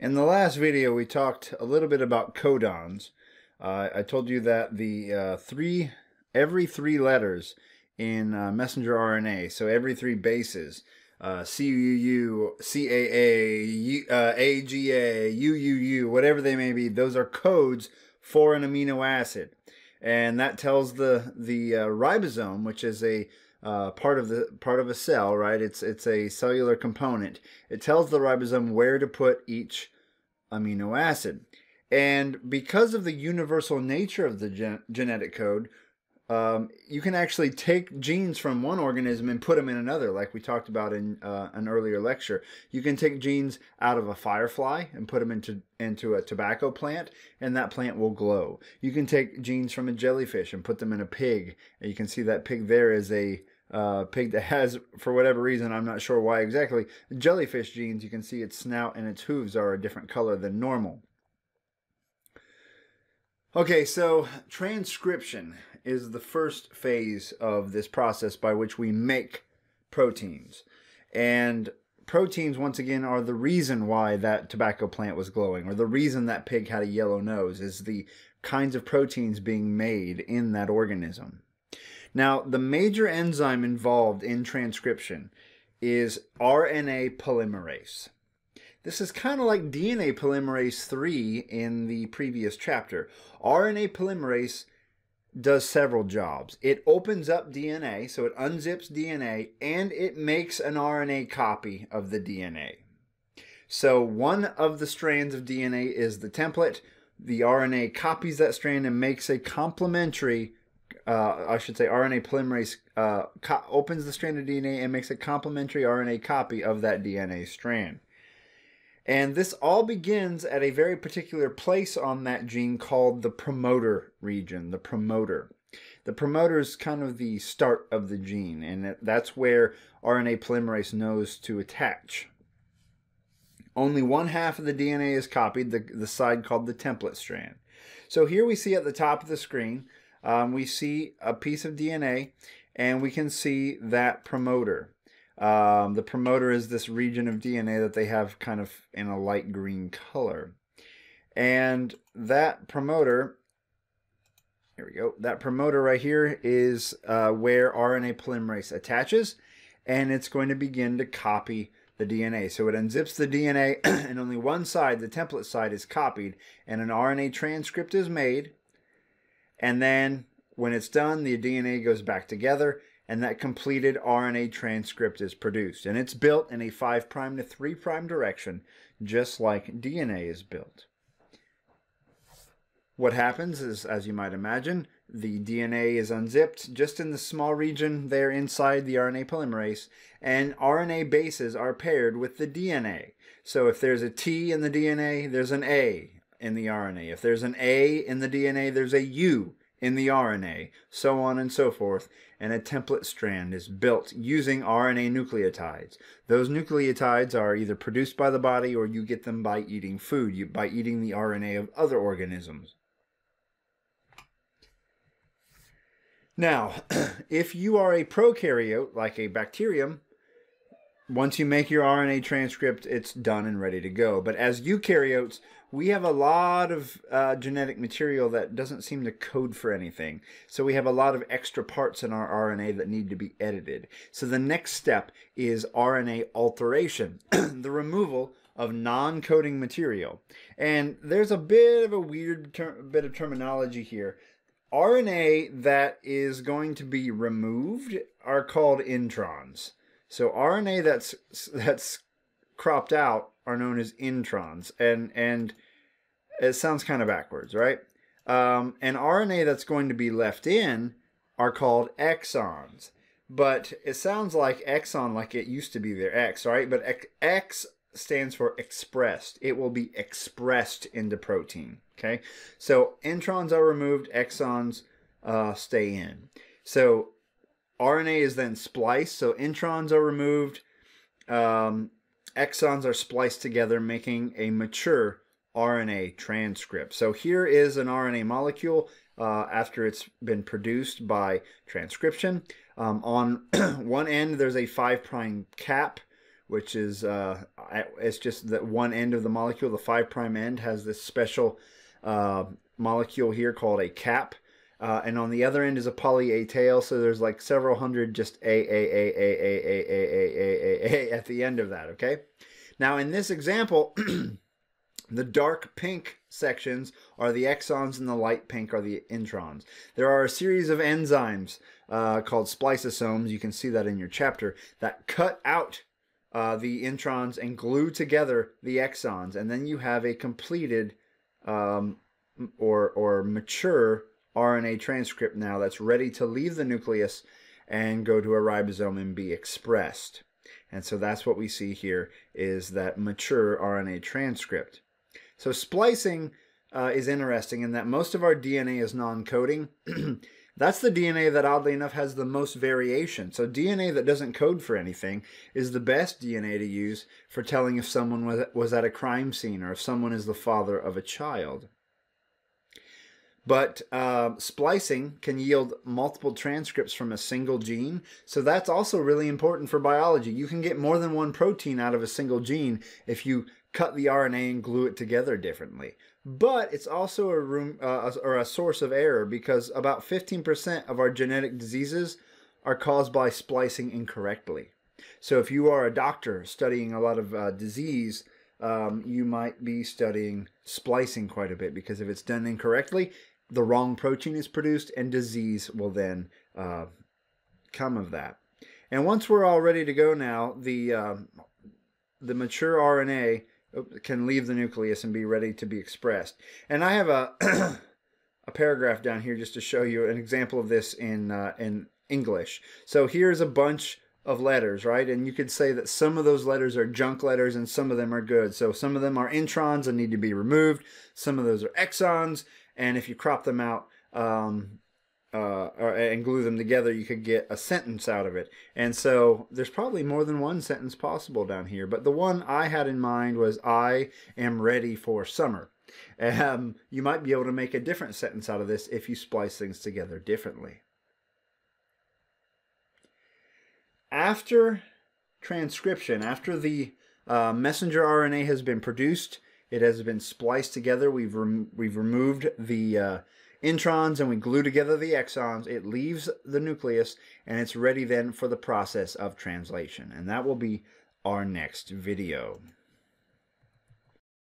In the last video, we talked a little bit about codons. Uh, I told you that the uh, three, every three letters in uh, messenger RNA, so every three bases, CUU, uh, CAA, U, AGA, UUU, uh, whatever they may be, those are codes for an amino acid. And that tells the, the uh, ribosome, which is a uh, part of the part of a cell, right? It's it's a cellular component. It tells the ribosome where to put each amino acid. And because of the universal nature of the gen genetic code, um, you can actually take genes from one organism and put them in another, like we talked about in uh, an earlier lecture. You can take genes out of a firefly and put them into into a tobacco plant, and that plant will glow. You can take genes from a jellyfish and put them in a pig, and you can see that pig there is a uh, pig that has, for whatever reason, I'm not sure why exactly, jellyfish genes. You can see its snout and its hooves are a different color than normal. Okay, so transcription is the first phase of this process by which we make proteins. And proteins, once again, are the reason why that tobacco plant was glowing, or the reason that pig had a yellow nose, is the kinds of proteins being made in that organism. Now, the major enzyme involved in transcription is RNA polymerase. This is kind of like DNA polymerase 3 in the previous chapter. RNA polymerase does several jobs. It opens up DNA, so it unzips DNA, and it makes an RNA copy of the DNA. So one of the strands of DNA is the template. The RNA copies that strand and makes a complementary, uh, I should say RNA polymerase, uh, opens the strand of DNA and makes a complementary RNA copy of that DNA strand. And this all begins at a very particular place on that gene called the promoter region, the promoter. The promoter is kind of the start of the gene, and that's where RNA polymerase knows to attach. Only one half of the DNA is copied, the, the side called the template strand. So here we see at the top of the screen, um, we see a piece of DNA, and we can see that promoter. Um, the promoter is this region of DNA that they have kind of in a light green color. And that promoter, here we go, that promoter right here is uh, where RNA polymerase attaches, and it's going to begin to copy the DNA. So it unzips the DNA, and only one side, the template side, is copied, and an RNA transcript is made. And then when it's done, the DNA goes back together, and that completed RNA transcript is produced. And it's built in a 5' to 3' direction, just like DNA is built. What happens is, as you might imagine, the DNA is unzipped just in the small region there inside the RNA polymerase, and RNA bases are paired with the DNA. So if there's a T in the DNA, there's an A in the RNA. If there's an A in the DNA, there's a U in the RNA, so on and so forth, and a template strand is built using RNA nucleotides. Those nucleotides are either produced by the body or you get them by eating food, by eating the RNA of other organisms. Now, if you are a prokaryote, like a bacterium, once you make your RNA transcript, it's done and ready to go. But as eukaryotes, we have a lot of uh, genetic material that doesn't seem to code for anything. So we have a lot of extra parts in our RNA that need to be edited. So the next step is RNA alteration, the removal of non-coding material. And there's a bit of a weird bit of terminology here. RNA that is going to be removed are called introns. So RNA that's that's cropped out are known as introns, and and it sounds kind of backwards, right? Um, and RNA that's going to be left in are called exons. But it sounds like exon, like it used to be there, X, right? But X stands for expressed. It will be expressed into protein. Okay, so introns are removed, exons uh, stay in. So RNA is then spliced, so introns are removed, um, exons are spliced together, making a mature RNA transcript. So here is an RNA molecule uh, after it's been produced by transcription. Um, on one end, there's a 5' cap, which is uh, it's just that one end of the molecule, the 5' end, has this special uh, molecule here called a cap uh, and on the other end is a poly A tail, so there's like several hundred just A A A A A A A A A A at the end of that, okay? Now in this example, the dark pink sections are the exons and the light pink are the introns. There are a series of enzymes uh, called spliceosomes, you can see that in your chapter, that cut out uh, the introns and glue together the exons, and then you have a completed um, or, or mature RNA transcript now that's ready to leave the nucleus and go to a ribosome and be expressed. And so that's what we see here is that mature RNA transcript. So splicing uh, is interesting in that most of our DNA is non-coding. That's the DNA that, oddly enough, has the most variation. So DNA that doesn't code for anything is the best DNA to use for telling if someone was, was at a crime scene or if someone is the father of a child. But uh, splicing can yield multiple transcripts from a single gene. So that's also really important for biology. You can get more than one protein out of a single gene if you cut the RNA and glue it together differently. But it's also a room uh, or a source of error because about 15% of our genetic diseases are caused by splicing incorrectly. So if you are a doctor studying a lot of uh, disease, um, you might be studying splicing quite a bit because if it's done incorrectly, the wrong protein is produced, and disease will then uh, come of that. And once we're all ready to go now, the, uh, the mature RNA can leave the nucleus and be ready to be expressed. And I have a, a paragraph down here just to show you an example of this in, uh, in English. So here's a bunch of letters, right? And you could say that some of those letters are junk letters and some of them are good. So some of them are introns and need to be removed. Some of those are exons and if you crop them out um, uh, and glue them together, you could get a sentence out of it. And so there's probably more than one sentence possible down here, but the one I had in mind was I am ready for summer. Um, you might be able to make a different sentence out of this if you splice things together differently. After transcription, after the uh, messenger RNA has been produced it has been spliced together. We've rem- we've removed the uh, introns and we glue together the exons. It leaves the nucleus and it's ready then for the process of translation. And that will be our next video.